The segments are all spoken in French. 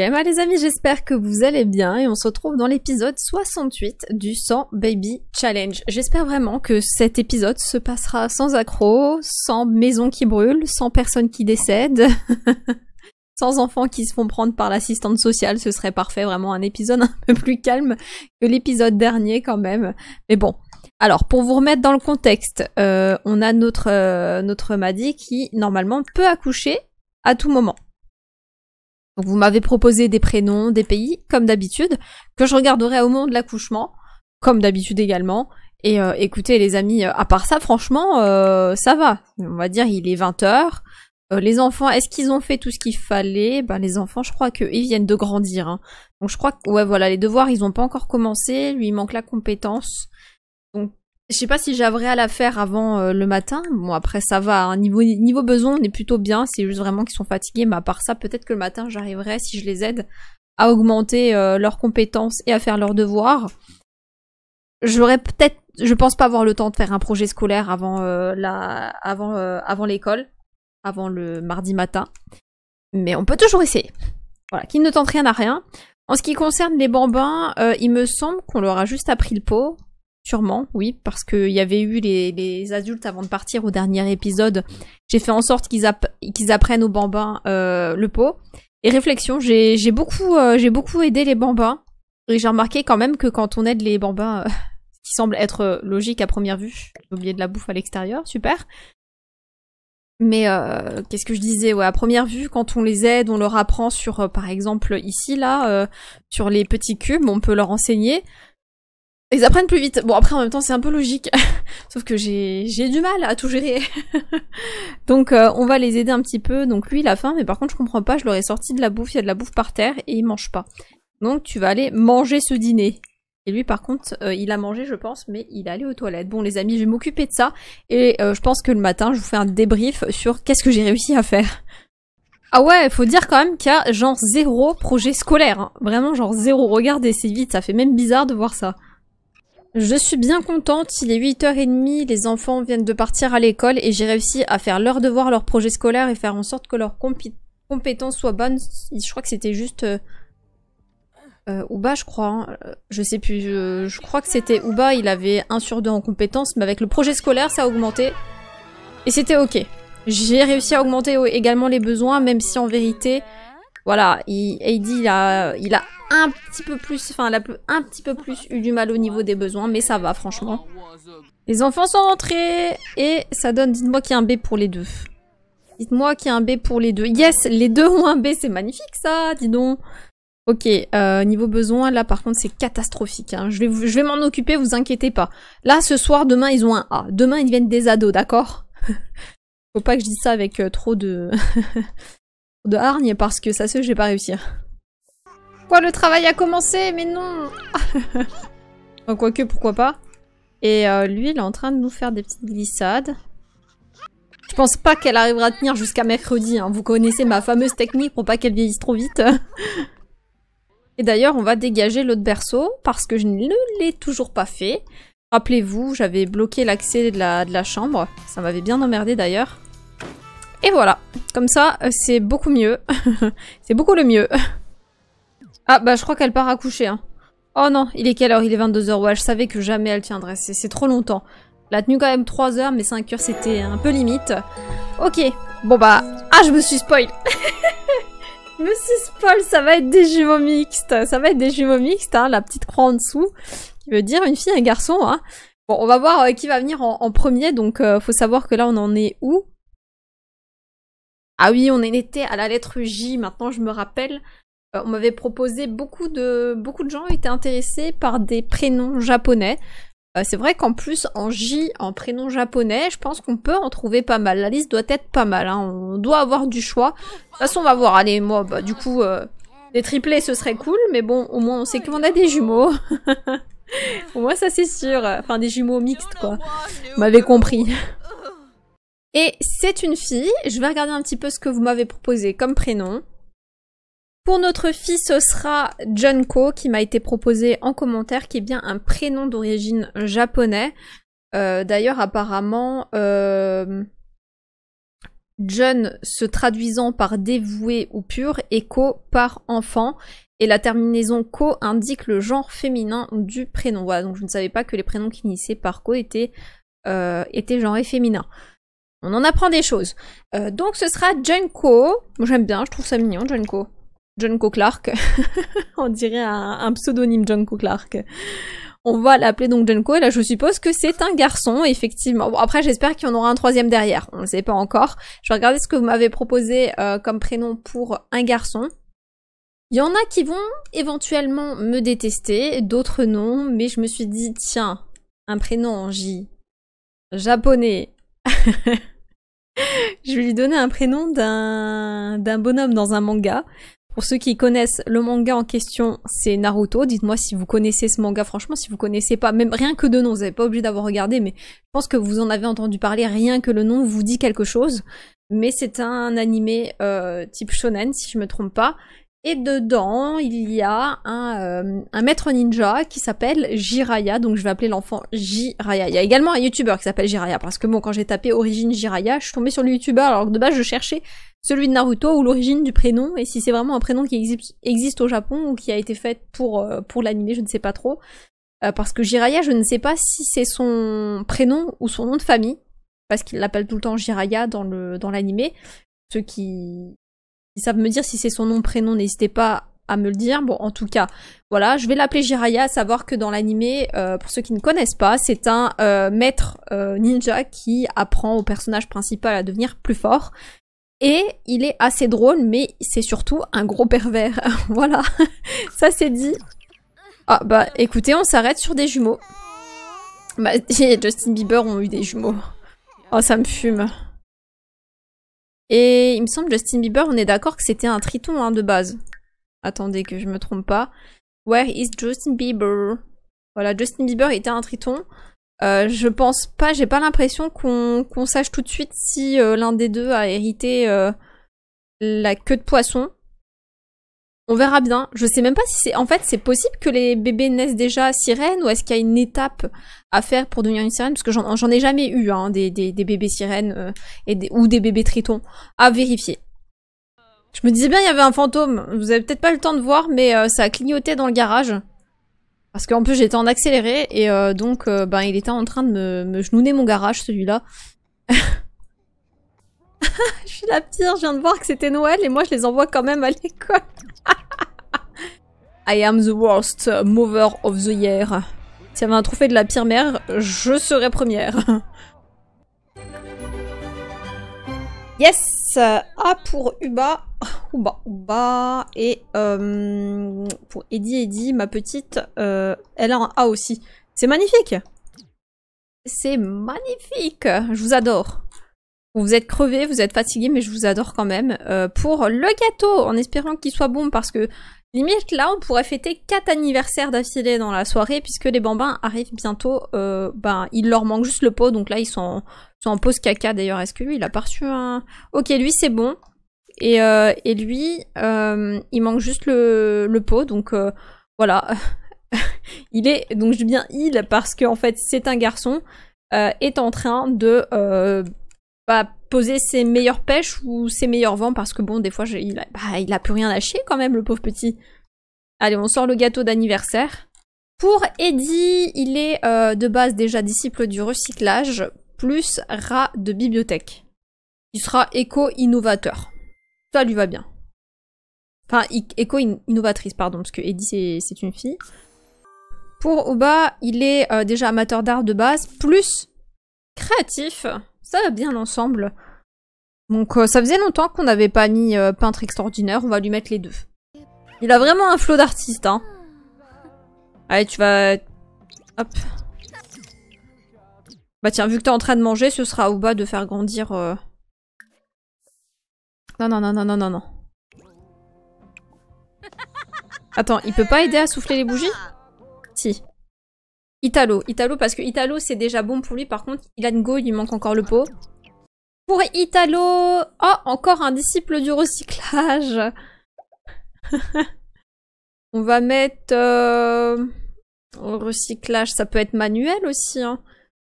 les amis, j'espère que vous allez bien et on se retrouve dans l'épisode 68 du 100 Baby Challenge. J'espère vraiment que cet épisode se passera sans accrocs, sans maison qui brûle, sans personne qui décède, sans enfants qui se font prendre par l'assistante sociale, ce serait parfait, vraiment un épisode un peu plus calme que l'épisode dernier quand même. Mais bon, alors, pour vous remettre dans le contexte, euh, on a notre, euh, notre Maddy qui, normalement, peut accoucher à tout moment. Donc vous m'avez proposé des prénoms, des pays, comme d'habitude, que je regarderai au moment de l'accouchement, comme d'habitude également. Et euh, écoutez les amis, euh, à part ça, franchement, euh, ça va. On va dire il est 20h. les enfants, est-ce qu'ils ont fait tout ce qu'il fallait Ben les enfants, je crois qu'ils viennent de grandir. Hein. Donc je crois que ouais voilà, les devoirs, ils ont pas encore commencé, lui il manque la compétence. Je sais pas si j'avais à la faire avant euh, le matin. Bon, après, ça va. Hein. Niveau, niveau besoin, on est plutôt bien. C'est juste vraiment qu'ils sont fatigués. Mais à part ça, peut-être que le matin, j'arriverai, si je les aide, à augmenter euh, leurs compétences et à faire leurs devoirs. J'aurais peut-être... Je pense pas avoir le temps de faire un projet scolaire avant euh, la, avant, avant l'école. Avant le mardi matin. Mais on peut toujours essayer. Voilà, qui ne tente rien à rien. En ce qui concerne les bambins, il me semble qu'on leur a juste appris le pot. Sûrement, oui, parce qu'il y avait eu les, les, adultes avant de partir au dernier épisode. J'ai fait en sorte qu'ils apprennent aux bambins euh, le pot. Et réflexion, j'ai beaucoup, euh, j'ai beaucoup aidé les bambins. Et j'ai remarqué quand même que quand on aide les bambins, euh, ce qui semble être logique à première vue, j'ai oublié de la bouffe à l'extérieur, super. Mais qu'est-ce que je disais Ouais, à première vue, quand on les aide, on leur apprend sur, par exemple, ici, là, sur les petits cubes, on peut leur enseigner. Ils apprennent plus vite. Bon, après, en même temps, c'est un peu logique. Sauf que j'ai du mal à tout gérer. donc, euh, on va les aider un petit peu. Donc, lui, il a faim, mais par contre, je comprends pas. Je leur ai sorti de la bouffe. Il y a de la bouffe par terre et il mange pas. Donc, tu vas aller manger ce dîner. Et lui, par contre, euh, il a mangé, je pense, mais il est allé aux toilettes. Bon, les amis, je vais m'occuper de ça. Et euh, je pense que le matin, je vous fais un débrief sur qu'est-ce que j'ai réussi à faire. Ah ouais, faut dire quand même qu'il y a genre zéro projet scolaire. Hein. Vraiment, genre zéro. Regardez, c'est vite. Ça fait même bizarre de voir ça. Je suis bien contente, il est 8h30, les enfants viennent de partir à l'école et j'ai réussi à faire leur devoir, leur projet scolaire et faire en sorte que leurs compétences soient bonnes. Je crois que c'était juste... Euh, euh je crois. Hein. Euh, je sais plus. je crois que c'était Uba, il avait 1 sur 2 en compétences, mais avec le projet scolaire, ça a augmenté. Et c'était ok. J'ai réussi à augmenter également les besoins, même si en vérité, voilà, il, il a, a un petit peu plus, enfin, a un petit peu plus eu du mal au niveau des besoins, mais ça va, franchement. Les enfants sont rentrés et ça donne, dites-moi qu'il y a un B pour les deux. Dites-moi qu'il y a un B pour les deux. Yes, les deux ont un B, c'est magnifique ça, dis donc. Ok, euh, niveau besoin, là par contre c'est catastrophique. Hein. Je vais, je vais m'en occuper, vous inquiétez pas. Là ce soir, demain ils ont un A. Demain ils deviennent des ados, d'accord Faut pas que je dise ça avec euh, trop de... de hargne parce que ça se j'ai pas réussi. Quoi le travail a commencé mais non oh, Quoique pourquoi pas. Et euh, lui il est en train de nous faire des petites glissades. Je pense pas qu'elle arrivera à tenir jusqu'à mercredi. Hein. Vous connaissez ma fameuse technique pour pas qu'elle vieillisse trop vite. Et d'ailleurs, on va dégager l'autre berceau parce que je ne l'ai toujours pas fait. Rappelez-vous, j'avais bloqué l'accès de la, de la chambre. Ça m'avait bien emmerdé d'ailleurs. Et voilà, comme ça, euh, c'est beaucoup mieux. c'est beaucoup le mieux. ah bah je crois qu'elle part à coucher. Hein. Oh non, il est quelle heure Il est 22h, ouais, je savais que jamais elle tiendrait, c'est trop longtemps. L'a tenue quand même 3 h mais 5 h c'était un peu limite. Ok, bon bah... Ah, je me suis spoil Je me suis spoil, ça va être des jumeaux mixtes Ça va être des jumeaux mixtes, hein, la petite croix en dessous, qui veut dire une fille et un garçon. Hein. Bon, on va voir euh, qui va venir en, premier, donc euh, faut savoir que là on en est où ah oui, on était à la lettre J, maintenant je me rappelle. Euh, on m'avait proposé beaucoup de beaucoup de gens étaient intéressés par des prénoms japonais. Euh, c'est vrai qu'en plus en J, en prénom japonais, je pense qu'on peut en trouver pas mal. La liste doit être pas mal. Hein. On doit avoir du choix. De toute façon, on va voir. Allez, moi, bah, du coup, les euh, triplés, ce serait cool, mais bon, au moins on sait qu'on a des jumeaux. au moins, ça c'est sûr. Enfin, des jumeaux mixtes, quoi. Vous m'avez compris. Et c'est une fille. Je vais regarder un petit peu ce que vous m'avez proposé comme prénom. Pour notre fille, ce sera Junko, qui m'a été proposé en commentaire, qui est bien un prénom d'origine japonais. Euh, d'ailleurs, apparemment, euh, Jun se traduisant par dévoué ou pur, et Ko par enfant. Et la terminaison Ko indique le genre féminin du prénom. Voilà, donc je ne savais pas que les prénoms qui initiaient par Ko étaient, euh, étaient féminins. On en apprend des choses. Euh, donc ce sera Junko. J'aime bien, je trouve ça mignon, Junko. Junko Clark. On dirait un, pseudonyme Junko Clark. On va l'appeler donc Junko, et là je suppose que c'est un garçon, effectivement. Bon, après j'espère qu'il y en aura un troisième derrière, on ne sait pas encore. Je vais regarder ce que vous m'avez proposé euh, comme prénom pour un garçon. Il y en a qui vont éventuellement me détester, d'autres non, mais je me suis dit, tiens, un prénom en J, japonais, je vais lui donner un prénom d'un d'un bonhomme dans un manga. Pour ceux qui connaissent le manga en question, c'est Naruto. Dites-moi si vous connaissez ce manga. Franchement, si vous connaissez pas, même rien que de nom, vous n'avez pas obligé d'avoir regardé, mais je pense que vous en avez entendu parler. Rien que le nom vous dit quelque chose. Mais c'est un animé euh, type shonen, si je me trompe pas, et dedans, il y a un, euh, maître ninja qui s'appelle Jiraya, donc je vais appeler l'enfant Jiraya. Il y a également un youtubeur qui s'appelle Jiraya, parce que moi quand j'ai tapé origine Jiraya, je suis tombée sur le youtubeur, alors que de base je cherchais celui de Naruto ou l'origine du prénom, et si c'est vraiment un prénom qui existe au Japon ou qui a été fait pour, euh, pour l'animé, je ne sais pas trop. Euh, parce que Jiraya, je ne sais pas si c'est son prénom ou son nom de famille, parce qu'il l'appelle tout le temps Jiraya dans le dans ce qui ils savent me dire si c'est son nom, prénom, n'hésitez pas à me le dire. Bon, en tout cas, voilà, je vais l'appeler Jiraya, à savoir que dans l'animé, euh, pour ceux qui ne connaissent pas, c'est un euh, maître euh, ninja qui apprend au personnage principal à devenir plus fort. Et il est assez drôle, mais c'est surtout un gros pervers. voilà, ça c'est dit. Ah bah écoutez, on s'arrête sur des jumeaux. Bah, Justin Bieber ont eu des jumeaux. Oh, ça me fume. Et il me semble Justin Bieber, on est d'accord que c'était un triton hein, de base. Attendez que je me trompe pas. Where is Justin Bieber Voilà, Justin Bieber était un triton. Euh, je pense pas, j'ai pas l'impression qu'on sache tout de suite si euh, l'un des deux a hérité euh, la queue de poisson. On verra bien. Je sais même pas si c'est. En fait, c'est possible que les bébés naissent déjà sirènes ou est-ce qu'il y a une étape à faire pour devenir une sirène Parce que j'en ai jamais eu hein, des, bébés sirènes euh, et ou des bébés tritons. À vérifier. Je me disais bien, il y avait un fantôme. Vous avez peut-être pas le temps de voir, mais euh, ça a clignoté dans le garage. Parce qu'en plus, j'étais en accéléré et euh, donc, ben, il était en train de me, me mon garage, celui-là. je suis la pire, je viens de voir que c'était Noël et moi je les envoie quand même à l'école. I am the worst mover of the year. S'il y avait un trophée de la pire mère, je serais première. Yes A pour Uba. Uba, Uba. Et euh, pour Eddie, Eddie, ma petite, euh, elle a un A aussi. C'est magnifique C'est magnifique Je vous adore vous êtes crevé, vous êtes fatigué, mais je vous adore quand même. Euh, pour le gâteau, en espérant qu'il soit bon, parce que limite là, on pourrait fêter 4 anniversaires d'affilée dans la soirée, puisque les bambins arrivent bientôt. Euh, ben, il leur manque juste le pot, donc là, ils sont en, sont en pause caca d'ailleurs. Est-ce que lui, il a pas reçu un. Ok, lui, c'est bon. Et, euh, et lui, il manque juste le, pot, donc voilà. il est. Donc je dis bien il, parce que en fait, c'est un garçon, est en train de va poser ses meilleures pêches ou ses meilleurs vents parce que bon, des fois, bah, il, a, plus rien à chier quand même, le pauvre petit. Allez, on sort le gâteau d'anniversaire. Pour Eddie, il est euh, de base déjà disciple du recyclage, plus rat de bibliothèque. Il sera éco-innovateur. Ça lui va bien. Enfin, éco-innovatrice, pardon, parce que Eddie, c'est une fille. Pour Oba, il est euh, déjà amateur d'art de base, plus créatif ça va bien ensemble. Donc euh, ça faisait longtemps qu'on n'avait pas mis euh, peintre extraordinaire, on va lui mettre les deux. Il a vraiment un flot d'artistes. hein. Allez, tu vas... Hop. Bah tiens, vu que t'es en train de manger, ce sera au bas de faire grandir... Euh. Non, non, non, non, non, non, non. Attends, il peut pas aider à souffler les bougies Si. Italo, Italo, parce que Italo, c'est déjà bon pour lui. Par contre, Ilango, il lui manque encore le pot. Pour Italo Oh, encore un disciple du recyclage On va mettre... Euh, recyclage, ça peut être manuel aussi, hein.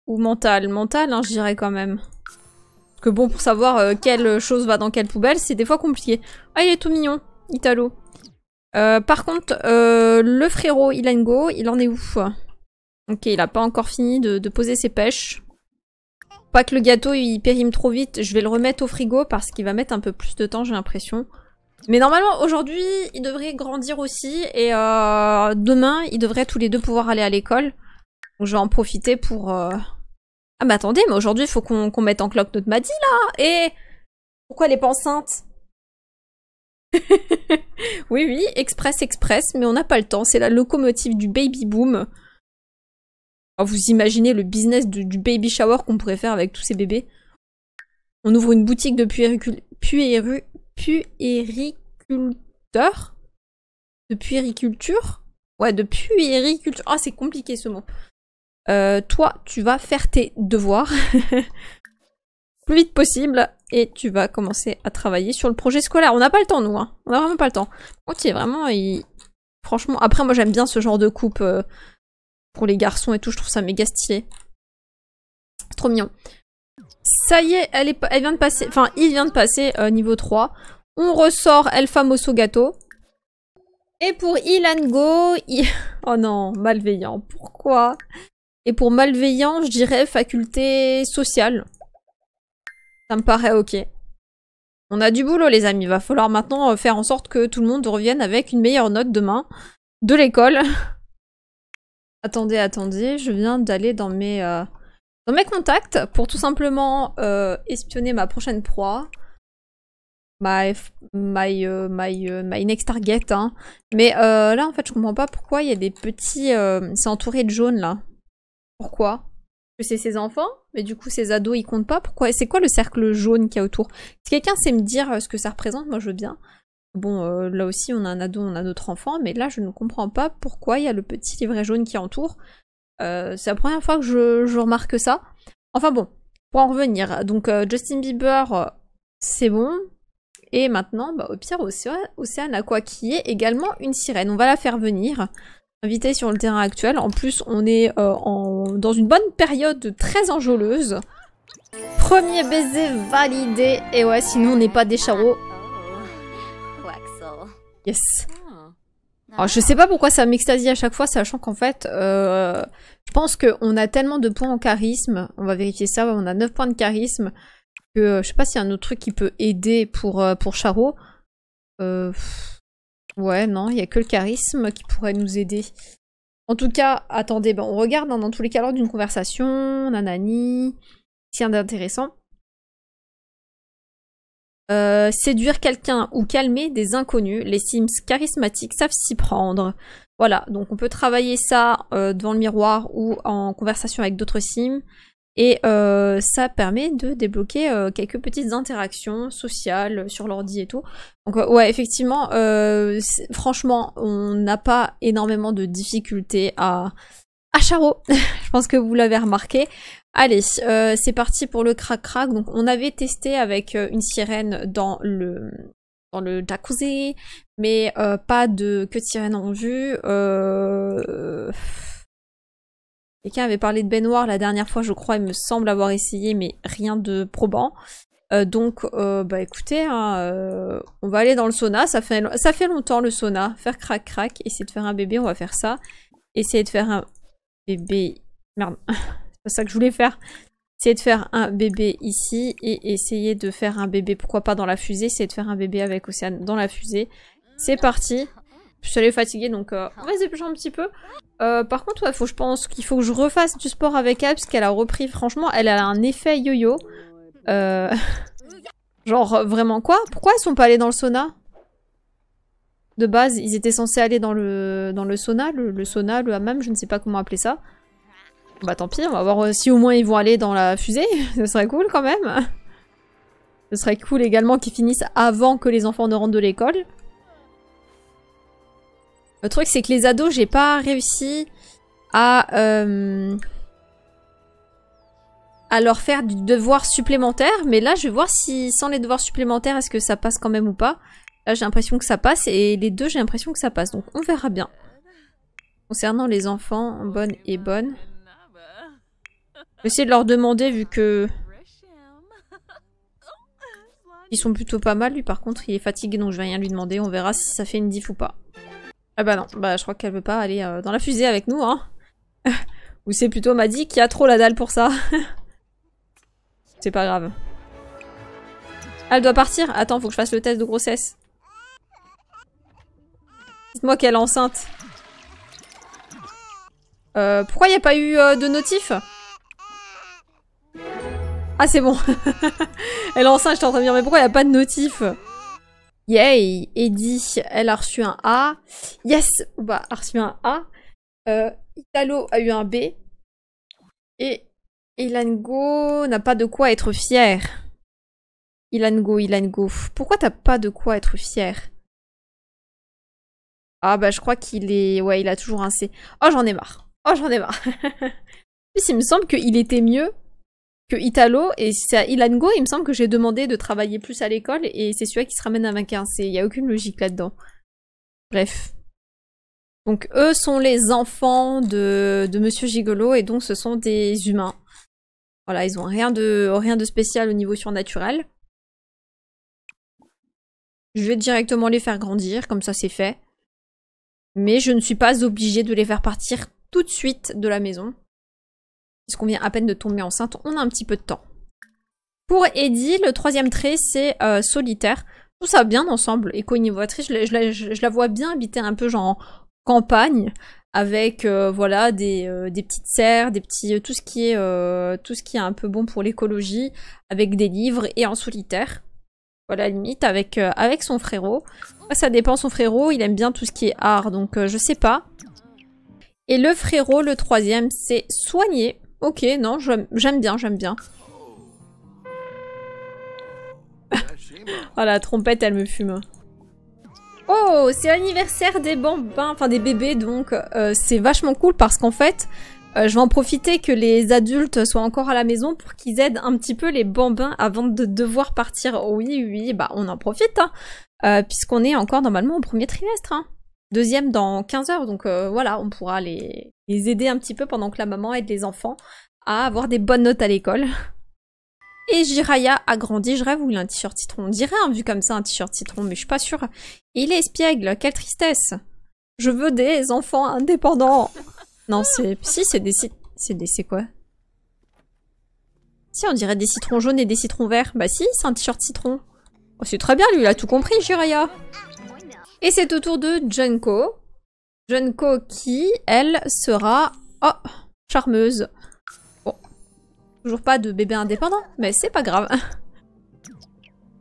Ou mental. Mental, hein, je dirais quand même. Parce que bon, pour savoir euh, quelle chose va dans quelle poubelle, c'est des fois compliqué. Ah, il est tout mignon, Italo. Euh, par contre, le frérot Ilango, il en est où Ok, il a pas encore fini de, poser ses pêches. Pas que le gâteau il périme trop vite, je vais le remettre au frigo parce qu'il va mettre un peu plus de temps j'ai l'impression. Mais normalement aujourd'hui il devrait grandir aussi et euh, demain ils devraient tous les deux pouvoir aller à l'école. Donc je vais en profiter pour... Euh, ah mais attendez, mais aujourd'hui il faut qu'on mette en cloque notre Maddy là Et pourquoi elle est pas enceinte Oui oui, express express, mais on n'a pas le temps, c'est la locomotive du baby boom. Oh, vous imaginez le business du baby shower qu'on pourrait faire avec tous ces bébés. On ouvre une boutique de puériculteurs. puériculteur De puériculture Ouais, de puériculture. Ah, c'est compliqué ce mot. Euh, toi, tu vas faire tes devoirs. plus vite possible et tu vas commencer à travailler sur le projet scolaire. On n'a pas le temps, nous, hein. On n'a vraiment pas le temps. Ok, vraiment, Et franchement, après, moi, j'aime bien ce genre de coupe. Euh, pour les garçons et tout, je trouve ça méga stylé. trop mignon. Ça y est, elle, vient de passer, enfin il vient de passer euh, niveau 3. On ressort El Famoso Gato. Et pour Ilango... il... oh non, malveillant, pourquoi Et pour malveillant, je dirais faculté sociale. Ça me paraît ok. On a du boulot les amis, va falloir maintenant euh, faire en sorte que tout le monde revienne avec une meilleure note demain de l'école. Attendez, attendez, je viens d'aller dans mes euh, dans mes contacts pour tout simplement euh, espionner ma prochaine proie. My my euh, my my next target hein. Mais là en fait, je comprends pas pourquoi il y a des petits c'est entouré de jaune là. Pourquoi Que c'est ses enfants Mais du coup, ses ados, ils comptent pas Pourquoi C'est quoi le cercle jaune qu'il y a autour Si quelqu'un sait me dire ce que ça représente, moi je veux bien. Bon, euh, là aussi, on a un ado, on a notre enfant, mais là, je ne comprends pas pourquoi il y a le petit livret jaune qui entoure. Euh, c'est la première fois que je, remarque ça. Enfin bon, pour en revenir, donc euh, Justin Bieber, c'est bon. Et maintenant, bah, au pire, Océane a qui est également une sirène. On va la faire venir, invitée sur le terrain actuel. En plus, on est en, dans une bonne période très enjôleuse. Premier baiser validé. Et ouais, sinon on n'est pas des charreaux. Yes. Ah. Alors, je sais pas pourquoi ça m'extasie à chaque fois, sachant qu'en fait, euh, je pense qu'on a tellement de points en charisme, on va vérifier ça, on a 9 points de charisme, que je sais pas s'il y a un autre truc qui peut aider pour, euh, pour Charo. Euh, ouais, non, il y a que le charisme qui pourrait nous aider. En tout cas, attendez, ben on regarde hein, dans tous les cas lors d'une conversation, nanani, tiens d'intéressant. Euh, séduire quelqu'un ou calmer des inconnus, les Sims charismatiques savent s'y prendre. Voilà, donc on peut travailler ça euh, devant le miroir ou en conversation avec d'autres Sims. Et euh, ça permet de débloquer quelques petites interactions sociales sur l'ordi et tout. Donc ouais, effectivement, franchement, on n'a pas énormément de difficultés à, à Charo. Je pense que vous l'avez remarqué. Allez, euh, c'est parti pour le Crac Crac. Donc on avait testé avec euh, une sirène dans le dans le jacuzzi, mais euh, pas de que de sirène en vue. Quelqu'un avait parlé de baignoire la dernière fois, je crois, il me semble avoir essayé, mais rien de probant. donc, bah écoutez, hein, on va aller dans le sauna. Ça fait, ça fait longtemps le sauna. Faire crac crac, essayer de faire un bébé, on va faire ça. Essayer de faire un bébé. Merde. C'est ça que je voulais faire. c'est de faire un bébé ici et essayer de faire un bébé, pourquoi pas dans la fusée, c'est de faire un bébé avec Océane dans la fusée. C'est parti. Je suis allée fatiguée donc on va se un petit peu. Euh, par contre, ouais, faut, je pense qu'il faut que je refasse du sport avec elle parce qu'elle a repris, franchement, elle a un effet yo-yo. Euh, genre, vraiment quoi Pourquoi ils sont pas allées dans le sauna De base, ils étaient censés aller dans le, dans le sauna, le, le sauna, le hammam, je ne sais pas comment appeler ça. Bah tant pis, on va voir euh, si au moins ils vont aller dans la fusée. Ce serait cool quand même. Ce serait cool également qu'ils finissent avant que les enfants ne rentrent de l'école. Le truc c'est que les ados, j'ai pas réussi à... Euh, à leur faire du devoir supplémentaire. Mais là, je vais voir si sans les devoirs supplémentaires, est-ce que ça passe quand même ou pas. Là, j'ai l'impression que ça passe. Et les deux, j'ai l'impression que ça passe. Donc on verra bien. Concernant les enfants, bonne et bonne essayer de leur demander vu que... Ils sont plutôt pas mal, lui par contre, il est fatigué donc je vais rien lui demander, on verra si ça fait une diff ou pas. Ah bah non, bah je crois qu'elle veut pas aller euh, dans la fusée avec nous, hein. ou c'est plutôt m'a dit qu'il a trop la dalle pour ça. c'est pas grave. elle doit partir Attends, faut que je fasse le test de grossesse. Dites-moi qu'elle est enceinte. Euh, pourquoi il n'y a pas eu euh, de notif ah, c'est bon. elle est enceinte, je en train dire, mais pourquoi il n'y a pas de notif Yay Eddie, elle a reçu un A. Yes Bah, a reçu un A. Euh, Italo a eu un B. Et Ilango n'a pas de quoi être fier. Ilango, Ilango. Pourquoi t'as pas de quoi être fier Ah bah je crois qu'il est... Ouais, il a toujours un C. Oh, j'en ai marre. Oh, j'en ai marre. Puis il me semble qu'il était mieux Italo et Ilango, il me semble que j'ai demandé de travailler plus à l'école et c'est celui qui se ramène à 25. Il n'y a aucune logique là-dedans. Bref. Donc eux sont les enfants de, de Monsieur Gigolo et donc ce sont des humains. Voilà, ils ont rien de, rien de spécial au niveau surnaturel. Je vais directement les faire grandir, comme ça c'est fait. Mais je ne suis pas obligée de les faire partir tout de suite de la maison puisqu'on vient à peine de tomber enceinte, on a un petit peu de temps. Pour Eddie, le troisième trait, c'est euh, solitaire. Tout ça bien ensemble, éco-innovatrice, je, la vois bien habiter un peu genre en campagne, avec euh, voilà euh, des, petites serres, des petits tout ce qui est tout ce qui est un peu bon pour l'écologie, avec des livres et en solitaire. Voilà limite avec avec son frérot. Ça dépend son frérot, il aime bien tout ce qui est art, donc je sais pas. Et le frérot, le troisième, c'est soigner. Ok, non, j'aime bien, j'aime bien. oh la trompette, elle me fume. Oh, c'est l'anniversaire des bambins, enfin des bébés, donc euh, c'est vachement cool parce qu'en fait, euh, je vais en profiter que les adultes soient encore à la maison pour qu'ils aident un petit peu les bambins avant de devoir partir. Oh oui, oui, bah on en profite, hein. euh, puisqu'on est encore normalement au premier trimestre. Hein deuxième dans 15 heures. Donc euh, voilà, on pourra les, aider un petit peu pendant que la maman aide les enfants à avoir des bonnes notes à l'école. Et Jiraya a grandi, je rêve, où il a un t-shirt citron. On dirait, vu comme ça, un t-shirt citron, mais je suis pas sûre. Il est espiègle, quelle tristesse. Je veux des enfants indépendants. Non, c'est... Si, c'est des... C'est des... C'est quoi Si, on dirait des citrons jaunes et des citrons verts. Bah si, c'est un t-shirt citron. Oh, c'est très bien, lui, il a tout compris, Jiraya. Et c'est au tour de Junko. Junko qui, elle, sera... Oh, charmeuse. Bon. Toujours pas de bébé indépendant, mais c'est pas grave.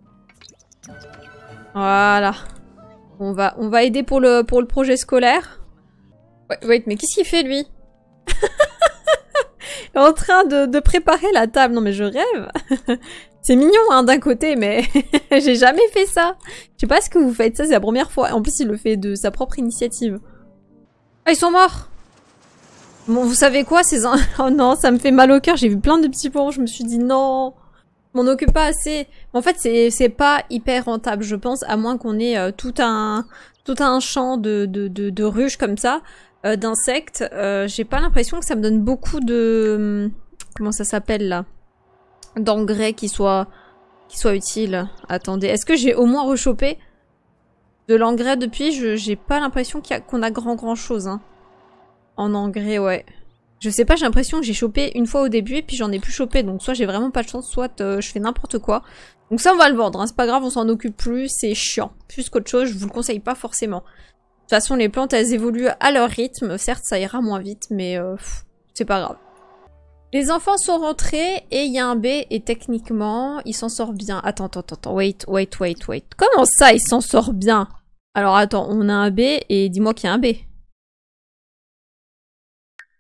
voilà. On va, on va aider pour le, pour le projet scolaire. Wait, mais qu'est-ce qu'il fait, lui en train de préparer la table. Non, mais je rêve C'est mignon hein, d'un côté, mais j'ai jamais fait ça. Je sais pas ce que vous faites, ça c'est la première fois. En plus, il le fait de sa propre initiative. Ah, ils sont morts Bon, vous savez quoi, ces... oh non, ça me fait mal au cœur, j'ai vu plein de petits ponts, je me suis dit non m'en occupe pas assez. En fait, c'est pas hyper rentable, je pense, à moins qu'on ait euh, tout un tout un champ de, ruches comme ça, euh, d'insectes. Euh, j'ai pas l'impression que ça me donne beaucoup de... Hum, comment ça s'appelle, là d'engrais qui soit, qui soit utile. Attendez, est-ce que j'ai au moins rechopé de l'engrais depuis Je J'ai pas l'impression qu'on a, grand grand chose. Hein. En engrais, ouais. Je sais pas, j'ai l'impression que j'ai chopé une fois au début et puis j'en ai plus chopé. Donc soit j'ai vraiment pas de chance, soit euh, je fais n'importe quoi. Donc ça on va le vendre, hein. c'est pas grave, on s'en occupe plus, c'est chiant. Plus qu'autre chose, je vous le conseille pas forcément. De toute façon les plantes elles évoluent à leur rythme, certes ça ira moins vite mais euh, c'est pas grave. Les enfants sont rentrés et il y a un B et techniquement, il s'en sort bien. Attends, attends, attends, wait, wait, wait, wait. Comment ça, il s'en sort bien Alors attends, on a un B et dis-moi qu'il y a un B. Et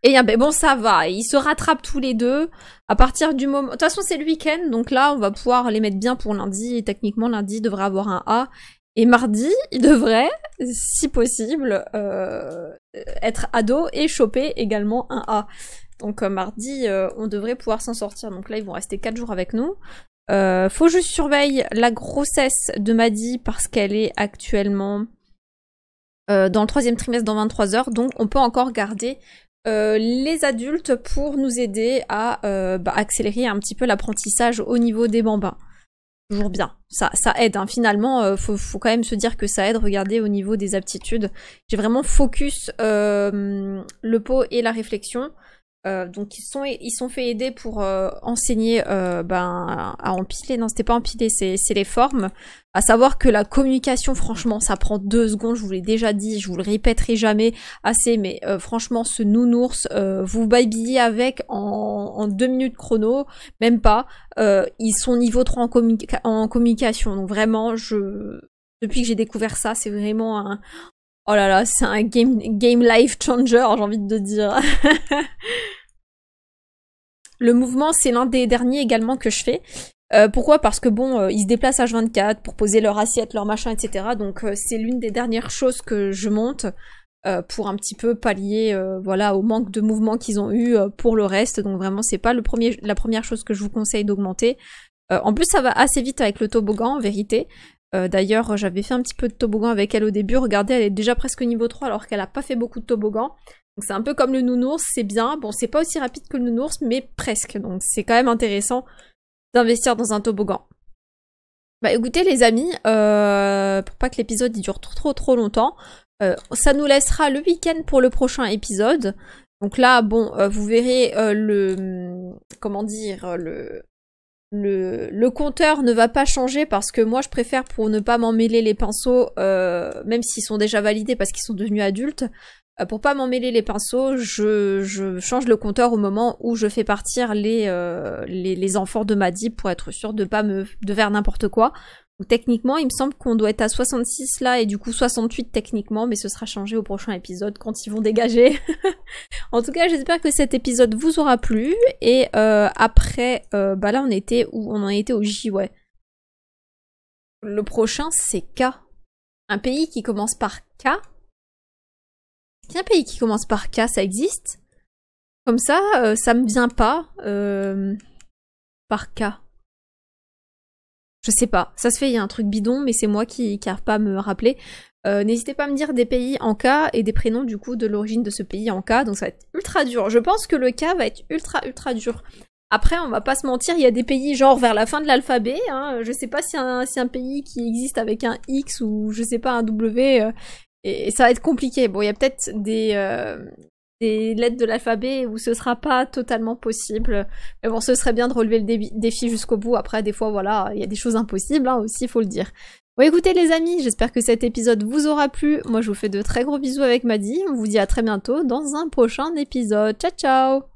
il y a un B. Bon, ça va, ils se rattrapent tous les deux. À partir du moment... De toute façon, c'est le week-end, donc là, on va pouvoir les mettre bien pour lundi. Et techniquement, lundi devrait avoir un A. Et mardi, il devrait, si possible, euh, être ado et choper également un A. Donc euh, mardi, euh, on devrait pouvoir s'en sortir. Donc là, ils vont rester 4 jours avec nous. Euh, faut juste surveille la grossesse de Maddy parce qu'elle est actuellement dans le troisième trimestre dans 23 heures. Donc on peut encore garder les adultes pour nous aider à bah, accélérer un petit peu l'apprentissage au niveau des bambins. Toujours bien, ça, ça aide. Hein. Finalement, faut, faut, quand même se dire que ça aide. Regardez au niveau des aptitudes. J'ai vraiment focus le pot et la réflexion. Euh, donc ils sont ils sont fait aider pour euh, enseigner euh, ben à empiler non c'était pas empiler c'est c'est les formes à savoir que la communication franchement ça prend deux secondes je vous l'ai déjà dit je vous le répéterai jamais assez mais franchement ce nounours vous babillez avec en, en, deux minutes chrono même pas ils sont niveau 3 en, en communication donc vraiment je depuis que j'ai découvert ça c'est vraiment un Oh là là, c'est un game, game life changer, j'ai envie de dire. le mouvement, c'est l'un des derniers également que je fais. Euh, pourquoi Parce que bon, euh, ils se déplacent H24 pour poser leur assiette, leur machin, etc. Donc euh, c'est l'une des dernières choses que je monte pour un petit peu pallier voilà, au manque de mouvement qu'ils ont eu pour le reste. Donc vraiment, c'est pas le premier, la première chose que je vous conseille d'augmenter. en plus, ça va assez vite avec le toboggan, en vérité. Euh, d'ailleurs, j'avais fait un petit peu de toboggan avec elle au début. Regardez, elle est déjà presque niveau 3 alors qu'elle n'a pas fait beaucoup de toboggan. Donc c'est un peu comme le nounours, c'est bien. Bon, c'est pas aussi rapide que le nounours, mais presque. Donc c'est quand même intéressant d'investir dans un toboggan. Bah écoutez les amis, euh, pour pas que l'épisode dure trop trop trop longtemps, euh, ça nous laissera le week-end pour le prochain épisode. Donc là, bon, vous verrez le... comment dire, le le, le, compteur ne va pas changer parce que moi je préfère pour ne pas m'emmêler les pinceaux, euh, même s'ils sont déjà validés parce qu'ils sont devenus adultes, euh, pour pas m'emmêler les pinceaux, je, je, change le compteur au moment où je fais partir les, euh, les, enfants de Madi pour être sûr de pas me de faire n'importe quoi techniquement, il me semble qu'on doit être à 66 là et du coup 68 techniquement, mais ce sera changé au prochain épisode quand ils vont dégager. en tout cas, j'espère que cet épisode vous aura plu. Et euh, après, euh, bah là on était où on en était au J, ouais. Le prochain c'est K. Un pays qui commence par K. pays qui commence par K, ça existe Comme ça, euh, ça me vient pas par K. Je sais pas, ça se fait, il y a un truc bidon, mais c'est moi qui n'arrive pas à me rappeler. Euh, n'hésitez pas à me dire des pays en cas et des prénoms du coup de l'origine de ce pays en K, donc ça va être ultra dur. Je pense que le cas va être ultra ultra dur. Après, on va pas se mentir, il y a des pays genre vers la fin de l'alphabet. Hein. je sais pas si un, si un pays qui existe avec un X ou je sais pas un W, euh, et, ça va être compliqué. Bon, il y a peut-être des, euh, des lettres de l'alphabet où ce sera pas totalement possible. Mais bon, ce serait bien de relever le défi jusqu'au bout. Après, des fois, voilà, il y a des choses impossibles hein, aussi, faut le dire. Bon, écoutez les amis, j'espère que cet épisode vous aura plu. Moi, je vous fais de très gros bisous avec Maddy. On vous dit à très bientôt dans un prochain épisode. Ciao, ciao